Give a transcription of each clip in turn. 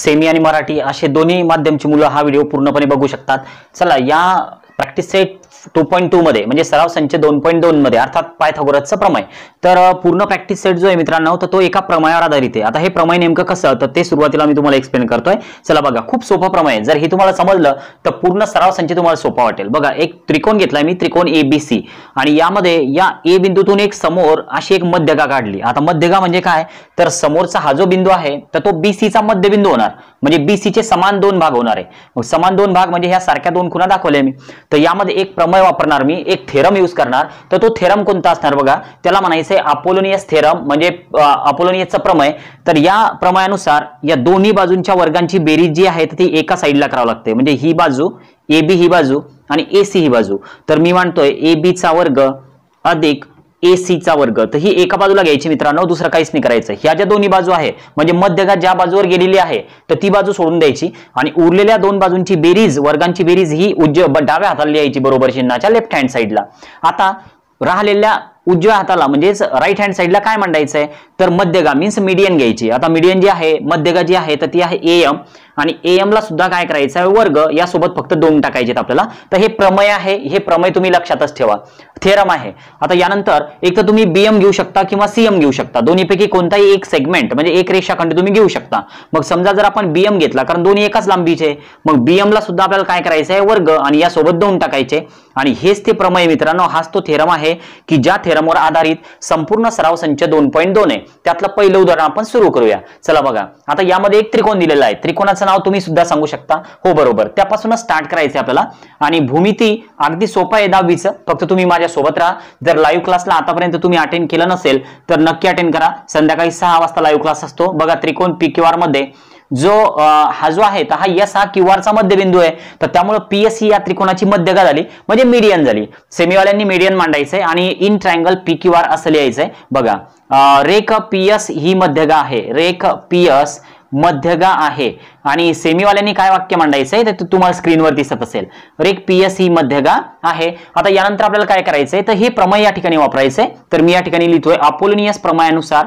semi आणि मराठी असे दोन्ही माध्यमची मुलं हा व्हिडिओ पूर्णपणे बघू शकतात चला या practice set two point two मध्ये म्हणजे सराव संच दोन पॉईंट दोन मध्ये अर्थात पायथागोरसचं प्रमय तर पूर्ण प्रॅक्टिस सेट जो आहे मित्रांनो तर तो एका प्रमायावर आधारित आहे आता हे प्रमय नेमकं कसं तर ते सुरुवातीला मी तुम्हाला एक्सप्लेन करतोय चला बघा खूप सोपा प्रमय जर हे तुम्हाला समजलं तर पूर्ण सराव संच तुम्हाला सोपा वाटेल बघा एक त्रिकोण घेतलाय मी त्रिकोण ए बी सी आणि यामध्ये या ए बिंदूतून एक समोर अशी एक मध्यगा काढली आता मध्यगा म्हणजे काय तर समोरचा हा जो बिंदू आहे तर तो बी मध्य मध्यबिंदू होणार म्हणजे बीसीचे चे समान दोन भाग होणार आहे समान दोन भाग म्हणजे ह्या सारख्या दोन खुणा दाखवल्या मी तर यामध्ये एक प्रमेय वापरणार मी एक थेरम यूज करणार तर तो थेरम कोणता असणार बघा त्याला म्हणायचं आहे अपोलोनियस थेरम म्हणजे अपोलोनियसचा प्रमेय तर या प्रमेयानुसार या दोन्ही बाजूंच्या वर्गांची बेरीज जी आहे ती एका साईडला करावं लागते म्हणजे ही बाजू ए बी ही बाजू आणि ए सी ही बाजू तर मी मानतोय ए बीचा वर्ग अधिक ए चा वर्ग तर ही एका बाजूला घ्यायची मित्रांनो दुसरं काहीच नाही करायचं ह्या ज्या दोन्ही बाजू आहे म्हणजे मध्यगा ज्या बाजूवर गेलेली आहे तर ती बाजू सोडून द्यायची आणि उरलेल्या दोन बाजूंची बेरीज वर्गांची बेरीज ही उज्ज्व डाव्या हाताला यायची बरोबर चिन्हाच्या लेफ्ट हँड साईडला आता राहिलेल्या उजव्या हाताला म्हणजेच राईट हँड साईडला काय मांडायचं तर मध्यगा मीन्स मीडियन घ्यायची आता मीडियन जी आहे मध्यगा जी आहे तर ती आहे एम आणि एम ला सुद्धा काय करायचं आहे वर्ग यासोबत फक्त दोन टाकायचे आपल्याला तर हे प्रमय आहे हे प्रमय तुम्ही लक्षातच ठेवा थेरम आहे आता यानंतर एक तर तुम्ही बीएम घेऊ शकता किंवा सीएम घेऊ शकता दोन्हीपैकी कोणताही एक सेगमेंट म्हणजे एक रेषाखंड तुम्ही घेऊ शकता मग समजा जर आपण बीएम घेतला कारण दोन्ही एकाच लांबीचे मग बीएम ला सुद्धा आपल्याला काय करायचं आहे वर्ग आणि यासोबत दोन टाकायचे आणि हेच ते प्रमय मित्रांनो हाच तो थेरम आहे की ज्या थेरमवर आधारित संपूर्ण सराव संच दोन पॉईंट दोन आहे त्यातलं पहिलं उदाहरण आपण सुरू करूया चला बघा आता यामध्ये एक त्रिकोण दिलेला आहे त्रिकोणाचा नाव तुम्ही सुद्धा सांगू शकता हो बरोबर त्यापासूनच स्टार्ट करायचं आपल्याला आणि भूमिती अगदी सोपा आहे दहावीचं फक्त तुम्ही माझ्या सोबत राहा जर लाईव्ह क्लासला आतापर्यंत तुम्ही अटेंड केलं नसेल तर नक्की अटेंड करा संध्याकाळी सहा वाजता लाईव्ह क्लास असतो बघा त्रिकोण पी क्यू आर मध्ये जो हा जो आहे हा यस हा क्यू आरचा मध्यबिंदू आहे तर त्यामुळे पीएस ही या त्रिकोणाची मध्यगा झाली म्हणजे मीडियन झाली सेमीवाल्यांनी मीडियन मांडायचंय आणि in triangle P Q R असं लिहायचंय बघा रेख पी एस ही मध्यगा आहे रेख पी एस मध्यगा आहे आणि सेमीवाल्यांनी काय वाक्य मांडायचंय तर ते तुम्हाला स्क्रीनवर दिसत असेल तर एक पी एस ही मध्यगा आहे आता यानंतर आपल्याला काय करायचंय तर हे प्रमय या ठिकाणी वापरायचंय तर मी या ठिकाणी लिहितोय अपोलोनियस प्रमायानुसार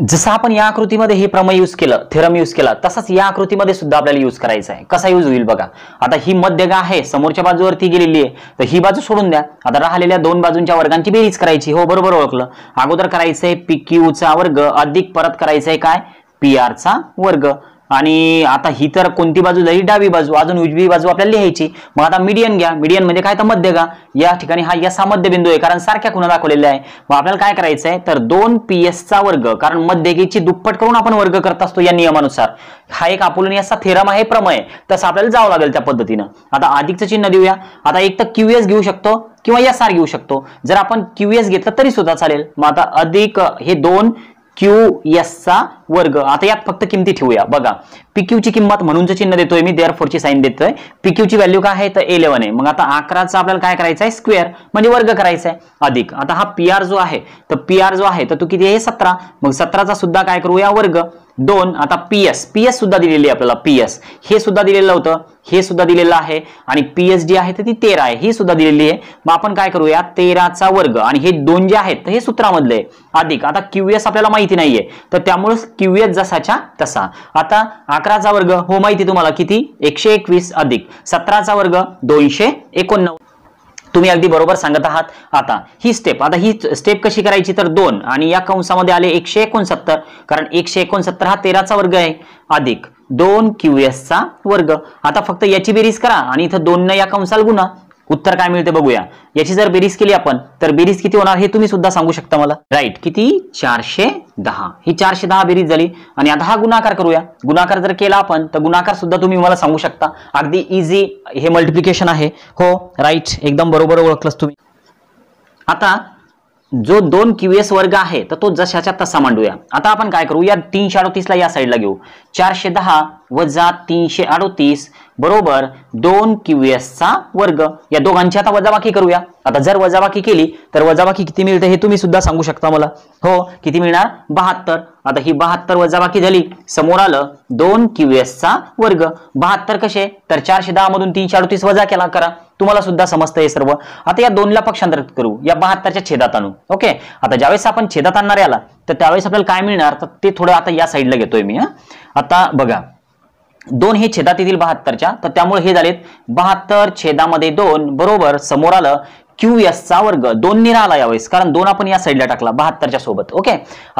जसं आपण या आकृतीमध्ये हे प्रमय यूज केलं थेरम यूज केला तसंच या आकृतीमध्ये सुद्धा आपल्याला युज करायचा आहे कसा यूज होईल बघा आता ही मध्यगा आहे समोरच्या बाजूवरती गेलेली आहे तर ही बाजू सोडून द्या आता राहिलेल्या दोन बाजूंच्या वर्गांची बेरीज करायची हो बरोबर ओळखलं अगोदर करायचंय पी क्यूचा वर्ग अधिक परत करायचंय काय पी आरचा वर्ग आणि आता ही तर कोणती बाजू झाली डावी बाजू अजून उजवी बाजू आपल्याला लिहायची मग आता मिडियन घ्या मिडियन म्हणजे काय तर मध्य का या ठिकाणी हा यस हा बिंदू आहे कारण सारख्या खुणा दाखवलेल्या आहे मग आपल्याला काय करायचं आहे तर दोन पी चा वर्ग कारण घेची दुप्पट करून आपण वर्ग करत असतो या नियमानुसार हा एक आपुलन याचा थेरम आहे प्रमय तसं आपल्याला जावं लागेल त्या पद्धतीनं आता अधिकचं चिन्ह देऊया आता एक तर क्यू एस घेऊ शकतो किंवा एस सार घेऊ शकतो जर आपण क्यू एस घेतलं तरी सुद्धा चालेल मग आता अधिक हे दोन क्यू चा वर्ग आता यात फक्त किमती ठेवूया बघा ची किंमत म्हणूनच चिन्ह देतोय मी देअर फोरची साईन देतोय ची व्हॅल्यू काय आहे तर इलेव्हन आहे मग आता अकराचा आपल्याला काय करायचं आहे स्क्वेअर म्हणजे वर्ग करायचा आहे अधिक आता हा पी आर जो आहे तर पी आर जो आहे तर तू किती आहे सतरा मग सतराचा सुद्धा काय करूया वर्ग दोन आता पी एस पी एस सुद्धा दिलेली आहे आपल्याला पी एस हे सुद्धा दिलेलं होतं हे सुद्धा दिलेलं आहे आणि पी एस डी आहे तर ती तेरा आहे ही सुद्धा दिलेली आहे मग आपण काय करूया तेराचा वर्ग आणि हे दोन जे आहेत हे सूत्रामधले अधिक आता क्यू एस आपल्याला माहिती नाहीये तर त्यामुळे क्यूएस जसाच्या तसा आता अकराचा वर्ग हो माहिती तुम्हाला किती एकशे एकवीस अधिक सतराचा वर्ग दोनशे एकोणनव्वद तुम्ही अगदी बरोबर सांगत आहात आता ही स्टेप आता ही स्टेप कशी करायची तर दोन आणि या कंसामध्ये आले एकशे एकोणसत्तर कारण एकशे एकोणसत्तर हा तेराचा वर्ग आहे अधिक दोन क्यूएस चा वर्ग आता फक्त याची बेरीज करा आणि इथं दोन न या कंसाल गुणा उत्तर काय मिळते बघूया याची जर बेरीज केली आपण तर बेरीज किती होणार हे तुम्ही सुद्धा सांगू शकता मला राईट किती चारशे दहा ही चारशे दहा बेरीज झाली आणि आता हा गुणाकार करूया गुणाकार जर केला आपण तर गुणाकार सुद्धा तुम्ही मला सांगू शकता अगदी इझी हे मल्टिप्लिकेशन आहे हो राईट एकदम बरोबर ओळखलंच तुम्ही आता जो दोन क्यूएस वर्ग आहे तर तो जशाचा तसा मांडूया आता आपण काय करू या तीनशे अडोतीसला या साईडला घेऊ चारशे दहा वजा तीनशे अडोतीस बरोबर दोन क्यूएसचा वर्ग या दोघांची आता वजाबाकी करूया आता जर वजाबाकी केली तर वजाबाकी किती मिळते हे तुम्ही सुद्धा सांगू शकता मला हो किती मिळणार बहात्तर आता ही बहात्तर वजाबाकी झाली समोर आलं दोन चा वर्ग बहात्तर कसे तर चारशे दहा मधून तीनशे अडोतीस वजा केला करा तुम्हाला सुद्धा समजतं हे सर्व आता या दोनला पक्षांतरित करू या बहात्तरच्या छेदात आणू ओके आता ज्यावेळेस आपण छेदात आणणार आला तर त्यावेळेस आपल्याला काय मिळणार तर ते थोडं आता या साईडला घेतोय मी हा आता बघा दोन हे छेदात येतील बहात्तरच्या तर त्यामुळे हे झालेत बहात्तर छेदामध्ये दोन बरोबर समोर आलं क्यू चा वर्ग दोन निरा आला यावेळेस कारण दोन आपण या साईडला टाकला बहात्तरच्या सोबत ओके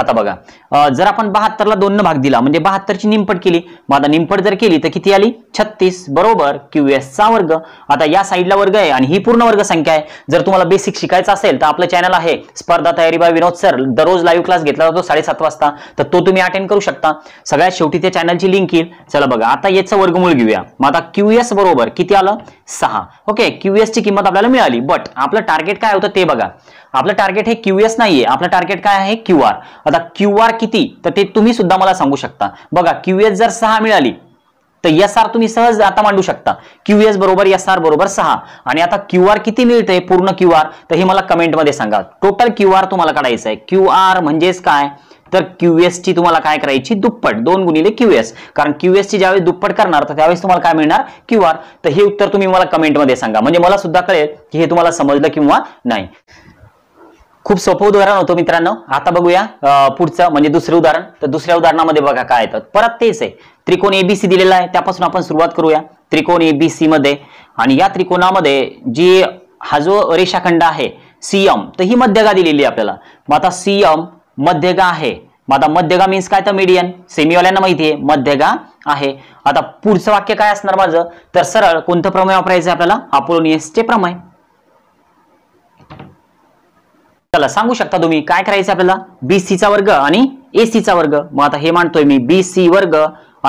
आता बघा जर आपण बहात्तरला दोन भाग दिला म्हणजे बहात्तरची निमपट केली मग आता निमपट जर केली तर किती आली छत्तीस बरोबर क्यू चा वर्ग आता या साईडला वर्ग आहे आणि ही पूर्ण वर्ग संख्या आहे जर तुम्हाला बेसिक शिकायचं असेल तर आपलं चॅनल आहे स्पर्धा तयारी बाय विनोद सर दररोज लाईव्ह क्लास घेतला जातो साडेसात वाजता तर तो तुम्ही अटेंड करू शकता सगळ्यात शेवटी त्या चॅनलची लिंक येईल चला बघा आता याचं वर्गमूळ घेऊया मग आता क्यू एस बरोबर किती आलं सहा ओके क्यू ची किंमत आपल्याला मिळाली बट आपलं टार्गेट काय होतं ते बघा आपलं टार्गेट हे क्यूएस नाहीये आपलं टार्गेट काय आहे क्यू आर आता क्यू आर किती तर ते तुम्ही सुद्धा मला सांगू शकता बघा क्यूएस जर सहा मिळाली तर एस आर तुम्ही सहज आता मांडू शकता क्यूएस बरोबर एस आर बरोबर सहा आणि आता क्यू आर किती मिळते पूर्ण क्यू आर तर हे मला कमेंटमध्ये सांगा टोटल क्यू आर तुम्हाला काढायचं आहे क्यू आर म्हणजेच काय तर ची तुम्हाला काय करायची दुप्पट दोन गुणिले क्यूएस कारण ची ज्यावेळेस दुप्पट करणार तर त्यावेळेस तुम्हाला काय मिळणार क्यू आर तर हे उत्तर तुम्ही मला कमेंटमध्ये सांगा म्हणजे मला सुद्धा कळेल की हे तुम्हाला समजलं किंवा नाही खूप सोपं उदाहरण होतं मित्रांनो आता बघूया पुढचं म्हणजे दुसरं उदाहरण तर दुसऱ्या उदाहरणामध्ये बघा काय येतं परत तेच आहे त्रिकोण एबीसी दिलेला आहे त्यापासून आपण सुरुवात करूया त्रिकोण एबीसी मध्ये आणि या त्रिकोणामध्ये जी हा जो रेषाखंड आहे सीएम तर ही मध्यगा दिलेली आहे आपल्याला मग आता सीएम मध्यगा आहे मग आता मध्यगा मीन्स काय तर मीडियन सेमीवाल्यांना माहिती आहे मध्यगा आहे आता पुढचं वाक्य काय असणार माझं तर सरळ कोणतं प्रमेय वापरायचं आपल्याला अपोलोनियसचे प्रमेय चला सांगू शकता तुम्ही काय करायचं आपल्याला बी सीचा वर्ग आणि ए सीचा वर्ग मग आता हे मानतोय मी बी सी वर्ग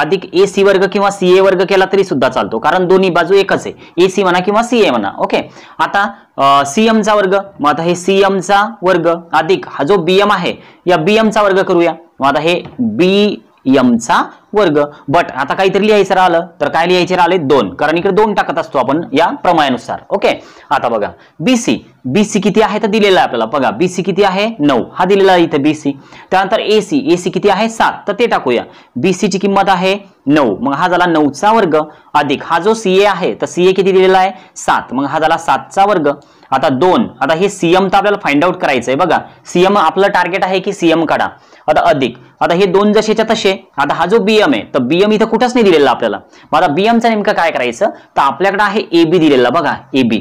अधिक ए वर्ग किंवा सी वर्ग केला तरी सुद्धा चालतो कारण दोन्ही बाजू एकच आहे ए सी म्हणा किंवा सी ए म्हणा ओके आता चा वर्ग मग आता हे चा वर्ग अधिक हा जो बीएम आहे या चा वर्ग करूया मग आता हे बी चा वर्ग बट आता काहीतरी लिहायचं राहिलं तर काय लिहायचे राहिले दोन कारण इकडे दोन टाकत असतो आपण या प्रमाणानुसार ओके आता बघा बीसी बीसी किती आहे तर दिलेला आहे आपल्याला बघा बीसी किती आहे नऊ हा दिलेला आहे इथं बीसी त्यानंतर एसी एसी किती आहे सात तर ते टाकूया ची किंमत आहे नऊ मग हा झाला नऊचा वर्ग अधिक हा जो सीए आहे तर सीए किती दिलेला आहे सात मग हा झाला सातचा वर्ग आता दोन आता हे सीएम तर आपल्याला फाइंड आउट करायचं आहे बघा सीएम आपलं टार्गेट आहे की सीएम काढा आता अधिक आता हे दोन जसेच्या तसे आता हा जो बी बीएम आहे बीएम इथं कुठंच नाही दिलेला आपल्याला मग आता बीएमचा नेमका काय करायचं तर आपल्याकडे आहे एबी दिलेला बघा एबी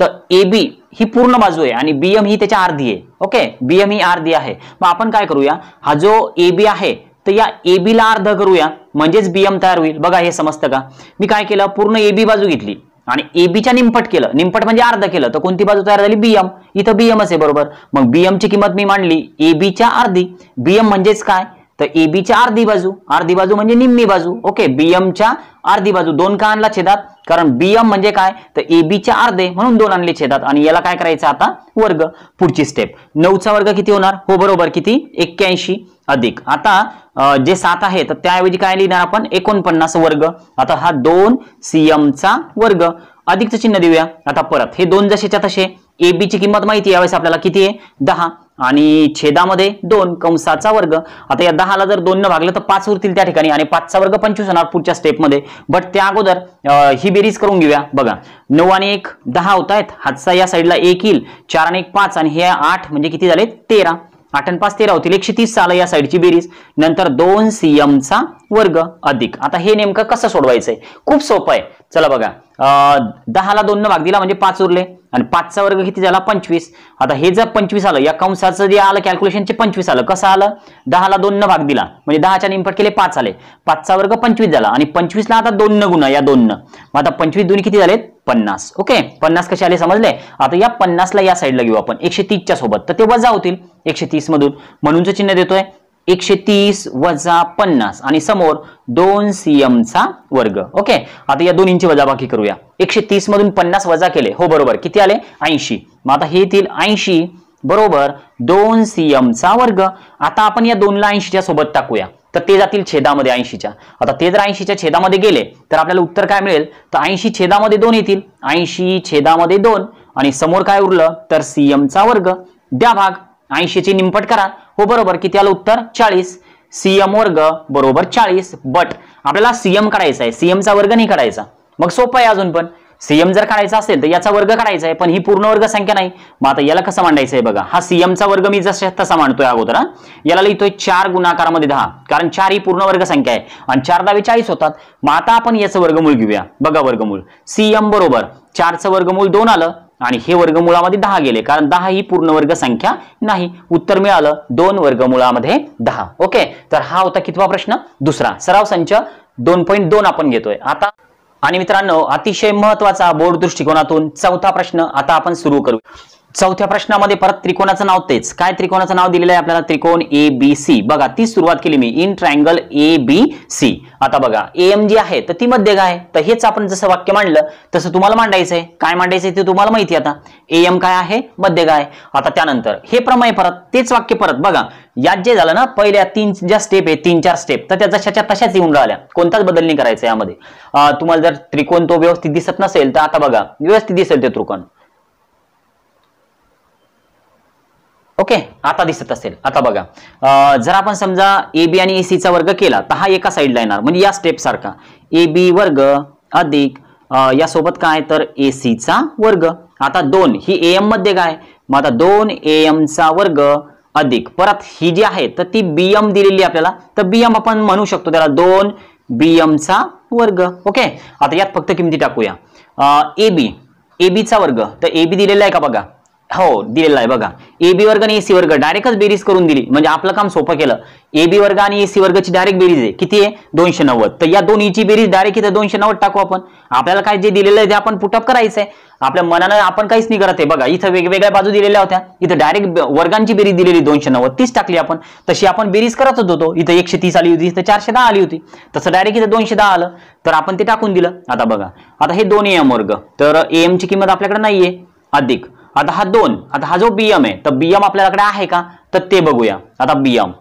तर एबी ही पूर्ण बाजू आहे आणि बीएम ही त्याच्या अर्धी आहे ओके बीएम ही अर्धी आहे मग आपण काय करूया हा जो एबी आहे तर या एबीला अर्ध करूया म्हणजेच बीएम तयार होईल बघा हे समजतं का मी काय केलं पूर्ण एबी बाजू घेतली आणि एबीच्या निमपट केलं निमपट म्हणजे अर्ध केलं तर कोणती बाजू तयार झाली बीएम इथं बीएमच आहे बरोबर मग बीएम ची किंमत मी मांडली एबीच्या अर्धी बीएम म्हणजेच काय तर एबीच्या अर्धी बाजू अर्धी बाजू म्हणजे निम्मी बाजू ओके बीएमच्या अर्धी बाजू दोन का आणला छेदात कारण बीएम म्हणजे काय तर एबीच्या अर्धे म्हणून दोन आणले छेदात आणि याला काय करायचं आता वर्ग पुढची स्टेप नऊचा वर्ग किती होणार हो बरोबर किती एक्क्याऐंशी अधिक आता जे सात आहे तर त्याऐवजी काय लिहिणार आपण एकोणपन्नास वर्ग आता हा दोन सीएमचा वर्ग अधिकचं चिन्ह देऊया आता परत हे दोन जसेच्या तसे एबीची किंमत माहिती यावेळेस आपल्याला किती आहे दहा आणि छेदामध्ये दोन कंसाचा वर्ग आता या दहाला जर दोन न भागलं तर पाच उरतील त्या ठिकाणी आणि पाचचा वर्ग पंचवीस होणार पुढच्या स्टेपमध्ये बट त्या अगोदर ही बेरीज करून घेऊया बघा नऊ आणि एक दहा होत आहेत हातचा या साईडला एक येईल चार आणि एक पाच आणि हे आठ म्हणजे किती झाले तेरा आठ आणि पाच तेरा होतील एकशे तीस चाल या साईडची बेरीज नंतर दोन सीएमचा वर्ग अधिक आता हे नेमकं कसं सोडवायचंय खूप सोपं आहे चला बघा दहाला दोन भाग दिला म्हणजे पाच उरले आणि पाचचा वर्ग किती झाला पंचवीस आता हे जर पंचवीस आलं या कंसाचं जे आलं कॅल्क्युलेशनचे पंचवीस आलं कसं आलं दहाला दोन न भाग दिला म्हणजे दहाच्या निमपट केले पाच आले पाचचा वर्ग पंचवीस झाला आणि पंचवीसला आता दोन न गुन्हा या दोन न मग आता पंचवीस दोन किती झालेत पन्नास ओके पन्नास कसे आले समजले आता या पन्नासला या साईडला घेऊ आपण एकशे तीसच्या सोबत तर ते वजा होतील एकशे तीस मधून म्हणूनच चिन्ह देतोय एकशे तीस वजा पन्नास आणि समोर दोन चा वर्ग ओके आता या दोन्हींची बाकी करूया एकशे तीस मधून पन्नास वजा केले हो बरोबर किती आले ऐंशी मग आता हे येतील ऐंशी बरोबर दोन चा वर्ग आता आपण या दोनला ऐंशीच्या सोबत टाकूया तर ते जातील छेदामध्ये ऐंशीच्या आता ते जर ऐंशीच्या छेदामध्ये गेले तर आपल्याला उत्तर काय मिळेल तर ऐंशी छेदामध्ये दोन येतील ऐंशी छेदामध्ये दोन आणि समोर काय उरलं तर चा वर्ग द्या भाग ऐंशीची निंपट करा हो बरोबर किती आलं उत्तर चाळीस सीएम वर्ग बरोबर चाळीस बट आपल्याला सीएम काढायचा आहे सीएमचा वर्ग नाही काढायचा मग सोपं आहे अजून पण सीएम जर काढायचा असेल तर याचा वर्ग काढायचा आहे पण ही पूर्ण वर्ग संख्या नाही मग आता याला कसं मांडायचं आहे बघा हा सीएमचा वर्ग मी जसा तसा मांडतोय अगोदर याला लिहितोय चार गुणाकारामध्ये दहा कारण चार ही पूर्ण वर्ग संख्या आहे आणि चार दहावे चाळीस होतात मग आता आपण याचं वर्गमूळ घेऊया बघा वर्गमूळ सीएम बरोबर चारचं वर्गमूल दोन आलं आणि हे वर्गमुळामध्ये दहा गेले कारण दहा ही पूर्ण वर्ग संख्या नाही उत्तर मिळालं दोन वर्गमुळामध्ये दहा ओके तर हा होता कितवा प्रश्न दुसरा सराव संच दोन पॉईंट दोन आपण घेतोय आता आणि मित्रांनो अतिशय महत्वाचा बोर्ड दृष्टिकोनातून चौथा प्रश्न आता आपण सुरू करू चौथ्या प्रश्नामध्ये परत त्रिकोणाचं नाव तेच काय त्रिकोणाचं नाव दिलेलं आहे आपल्याला त्रिकोण ए बी सी बघा ती सुरुवात केली मी in triangle A B C आता बघा एम जी आहे तर ती मध्य काय तर हेच आपण जसं वाक्य मांडलं तसं तुम्हाला मांडायचंय काय मांडायचंय ते तुम्हाला माहिती आता एम काय आहे मध्य काय आता त्यानंतर हे प्रमाणे परत तेच वाक्य परत बघा यात जे झालं ना पहिल्या तीन ज्या स्टेप आहे तीन चार स्टेप तर त्या जशाच्या तशाच येऊन राहिल्या कोणताच बदल नाही करायचा यामध्ये तुम्हाला जर त्रिकोण तो व्यवस्थित दिसत नसेल तर आता बघा व्यवस्थित दिसेल ते त्रिकोण ओके आता दिसत असेल आता बघा जर आपण समजा ए बी आणि ए चा वर्ग केला तर हा एका साईडला येणार म्हणजे या स्टेप सारखा ए बी वर्ग अधिक या सोबत काय तर ए चा वर्ग आता दोन ही ए एम मध्ये काय मग आता दोन ए चा वर्ग अधिक परत ही जी आहे तर ती बी एम दिलेली आपल्याला तर बी एम आपण म्हणू शकतो त्याला दोन बी चा वर्ग ओके आता यात फक्त किमती टाकूया ए बी ए बीचा वर्ग तर ए बी दिलेला आहे का बघा हो दिलेला आहे बघा ए बी वर्ग आणि एसी वर्ग डायरेक्टच बेरीज करून दिली म्हणजे आपलं काम सोपं केलं ए बी वर्ग आणि एसी वर्गची डायरेक्ट बेरीज आहे किती आहे दोनशे नव्वद तर या दोन्हीची बेरीज डायरेक्ट इथं दोनशे नव्वद टाकू आपण आपल्याला काय जे दिलेलं आहे ते आपण पुटअप करायचं आहे आपल्या मनानं आपण काहीच नाही करत आहे बघा इथं वेगवेगळ्या बाजू दिलेल्या होत्या इथं डायरेक्ट वर्गांची बेरीज दिलेली दोनशे नव्वद तीस टाकली आपण तशी आपण बेरीज करतच होतो इथं एकशे तीस आली होती इथं चारशे दहा आली होती तसं डायरेक्ट इथं दोनशे दहा आलं तर आपण ते टाकून दिलं आता बघा आता हे दोन एम वर्ग तर ची किंमत आपल्याकडे नाहीये अधिक आता हा दोन आता हा जो बीएम आहे तर बीएम आपल्याकडे आहे का तर ते बघूया आता बीएम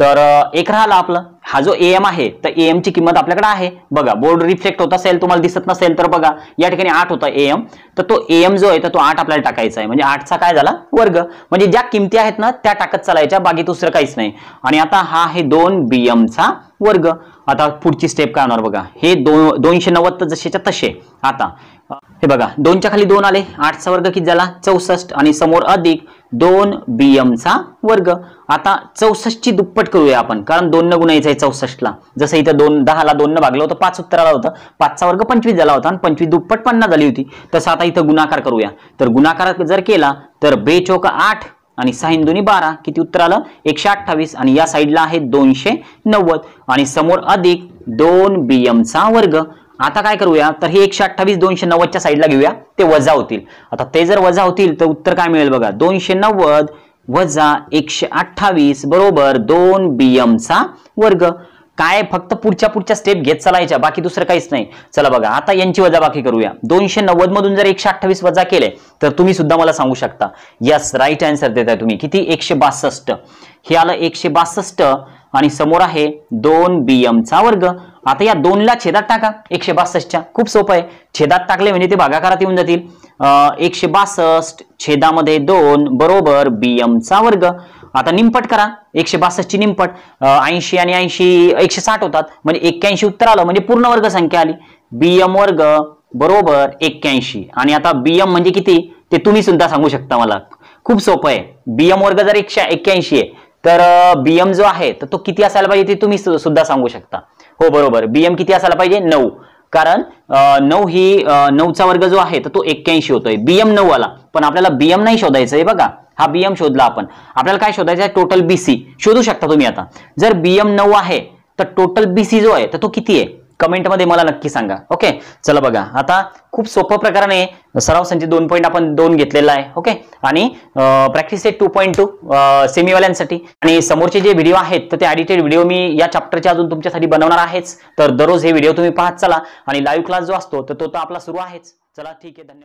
तर एक राहिला आपला हा जो एम आहे तर एम ची किंमत आपल्याकडे आहे बघा बोर्ड रिफ्लेक्ट होत असेल तुम्हाला दिसत नसेल तर बघा या ठिकाणी आठ होता एम तर तो एम जो आहे तर तो आठ आपल्याला टाकायचा आहे म्हणजे आठचा काय झाला वर्ग म्हणजे ज्या किमती आहेत ना त्या टाकत चालायच्या बाकी दुसरं काहीच नाही आणि आता हा आहे दोन बीएम चा वर्ग आता पुढची स्टेप काय होणार बघा हे दोन दोनशे नव्वद जसेच्या तसे आता हे बघा दोनच्या खाली दोन आले आठचा वर्ग किती झाला चौसष्ट आणि समोर अधिक दोन बी एमचा वर्ग आता ची दुप्पट करूया आपण कारण दोन न गुणायचं आहे चौसष्टला जसं इथं दोन दहाला दोन न भागलं होतं पाच उत्तर आला होता पाचचा वर्ग पंचवीस झाला होता आणि पंचवीस दुप्पट पन्नास झाली होती तसं आता इथं गुणाकार करूया तर गुणाकार जर केला तर बेचोक आठ आणि साईन दोन्ही बारा किती उत्तर आलं एकशे अठ्ठावीस आणि या साईडला आहे दोनशे नव्वद आणि समोर अधिक दोन बी चा वर्ग आता काय करूया तर हे एकशे अठ्ठावीस दोनशे नव्वदच्या साईडला घेऊया ते वजा होतील आता ते जर वजा होतील तर उत्तर काय मिळेल बघा दोनशे नव्वद वजा एकशे अठ्ठावीस बरोबर दोन बी वर्ग काय फक्त पुढच्या पुढच्या स्टेप घेत चालायच्या बाकी दुसरं काहीच नाही चला बघा आता यांची वजाबाकी करूया दोनशे नव्वद मधून जर एकशे अठ्ठावीस वजा केले तर तुम्ही सुद्धा मला सांगू शकता यस राईट आन्सर देताय तुम्ही किती एकशे बासष्ट हे आलं एकशे बासष्ट आणि समोर आहे दोन बी चा वर्ग आता या दोनला छेदात टाका एकशे बासष्टच्या खूप सोपं आहे छेदात टाकले म्हणजे ते भागाकारात येऊन जातील एकशे बासष्ट छेदामध्ये दोन बरोबर चा वर्ग आता निंपट करा एकशे बासष्टची निमपट ऐंशी आणि ऐंशी एकशे साठ होतात म्हणजे एक्क्याऐंशी उत्तर आलं म्हणजे पूर्ण वर्ग संख्या आली बीएम वर्ग बरोबर एक्क्याऐंशी आणि आता बीएम म्हणजे किती ते तुम्ही सुद्धा सांगू शकता मला खूप सोपं आहे बीएम वर्ग जर एकशे एक्क्याऐंशी आहे तर बीएम जो आहे तर तो किती असायला पाहिजे ते तुम्ही सुद्धा सांगू शकता हो बरोबर बीएम किती असायला पाहिजे नऊ कारण नऊ ही नऊचा वर्ग जो आहे तर तो एक्क्याऐंशी होतोय बीएम नऊ आला पण आपल्याला बीएम नाही शोधायचं आहे बघा हा बीएम शोधला आपण आपल्याला काय शोधायचं आहे टोटल बीसी शोधू शकता तुम्ही आता जर बीएम नऊ आहे तर टोटल बीसी जो आहे तर तो किती आहे कमेंटमध्ये मला नक्की सांगा ओके चला बघा आता खूप सोप्या प्रकाराने सराव संच दोन पॉईंट आपण दोन घेतलेला आहे ओके आणि practice set two point two सेमीवाल्यांसाठी आणि समोरचे जे व्हिडिओ आहेत तर ते ॲडिटेड व्हिडिओ मी या चॅप्टरच्या अजून तुमच्यासाठी बनवणार आहेच तर दररोज हे व्हिडिओ तुम्ही पाहत चला आणि लाईव्ह क्लास जो असतो तर तो तर आपला सुरू आहेच चला ठीक आहे धन्यवाद